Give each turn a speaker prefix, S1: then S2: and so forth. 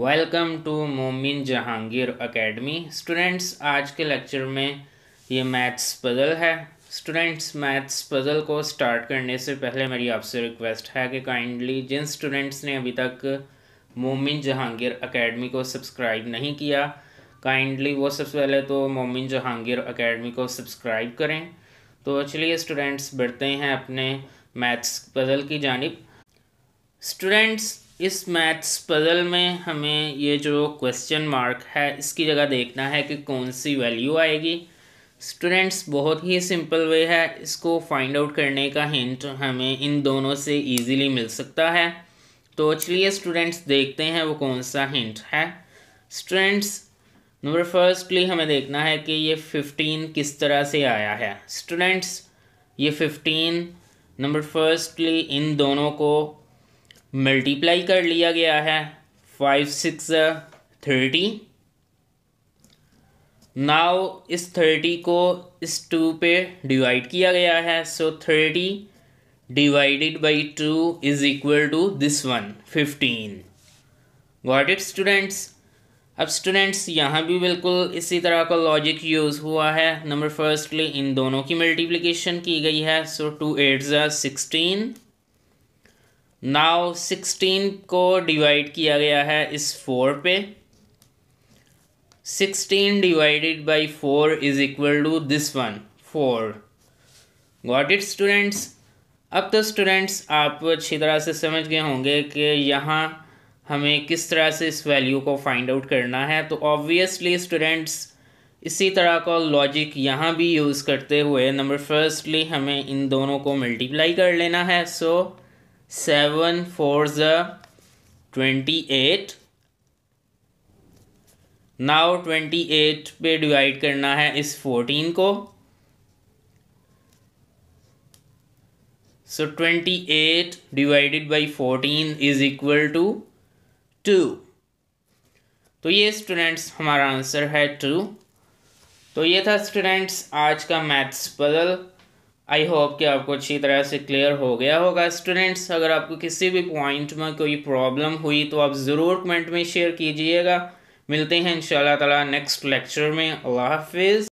S1: welcome to मोमिन Jahangir academy students आज के लेक्चर में ये मैथ्स पज़ल है स्टूडेंट्स मैथ्स पज़ल को स्टार्ट करने से पहले मेरी आपसे रिक्वेस्ट है कि काइंडली जिन स्टूडेंट्स ने अभी तक मोमिन जहांगीर एकेडमी को सब्सक्राइब नहीं किया काइंडली वो सबसे पहले तो मोमिन जहांगीर एकेडमी को सब्सक्राइब करें तो चलिए स्टूडेंट्स बढ़ते हैं अपने मैथ्स पज़ल की जानब स्टूडेंट्स इस मैथ्स पजल में हमें ये जो क्वेश्चन मार्क है इसकी जगह देखना है कि कौन सी वैल्यू आएगी स्टूडेंट्स बहुत ही सिंपल वे है इसको फाइंड आउट करने का हिंट हमें इन दोनों से इजीली मिल सकता है तो चलिए स्टूडेंट्स देखते हैं वो कौन सा हिंट है स्टूडेंट्स नंबर फर्स्टली हमें देखना है कि ये फिफ्टीन किस तरह से आया है स्टूडेंट्स ये फिफ्टीन नंबर फर्स्टली इन दोनों को मल्टीप्लाई कर लिया गया है फाइव सिक्स थर्टी नाव इस थर्टी को इस टू पे डिवाइड किया गया है so thirty divided by two is equal to this one fifteen got it students अब स्टूडेंट्स यहाँ भी बिल्कुल इसी तरह का लॉजिक यूज़ हुआ है नंबर फर्स्टली इन दोनों की मल्टीप्लिकेशन की गई है so two eight sixteen now sixteen को डिवाइड किया गया है इस फोर पे sixteen divided by four is equal to this one four got it students अब तो स्टूडेंट्स आप अच्छी तरह से समझ गए होंगे कि यहाँ हमें किस तरह से इस वैल्यू को फाइंड आउट करना है तो ऑब्वियसली स्टूडेंट्स इसी तरह का लॉजिक यहाँ भी यूज़ करते हुए नंबर फर्स्टली हमें इन दोनों को मल्टीप्लाई कर लेना है so so, seven fours twenty eight now twenty eight पे डिवाइड करना है इस फोर्टीन को so twenty eight divided by fourteen is equal to two तो ये स्टूडेंट्स हमारा आंसर है टू तो ये था स्टूडेंट्स आज का मैथ्स पजल आई होप कि आपको अच्छी तरह से क्लियर हो गया होगा स्टूडेंट्स अगर आपको किसी भी पॉइंट में कोई प्रॉब्लम हुई तो आप ज़रूर कमेंट में शेयर कीजिएगा मिलते हैं इन ताला नेक्स्ट लेक्चर में अल्लाह हाफिज़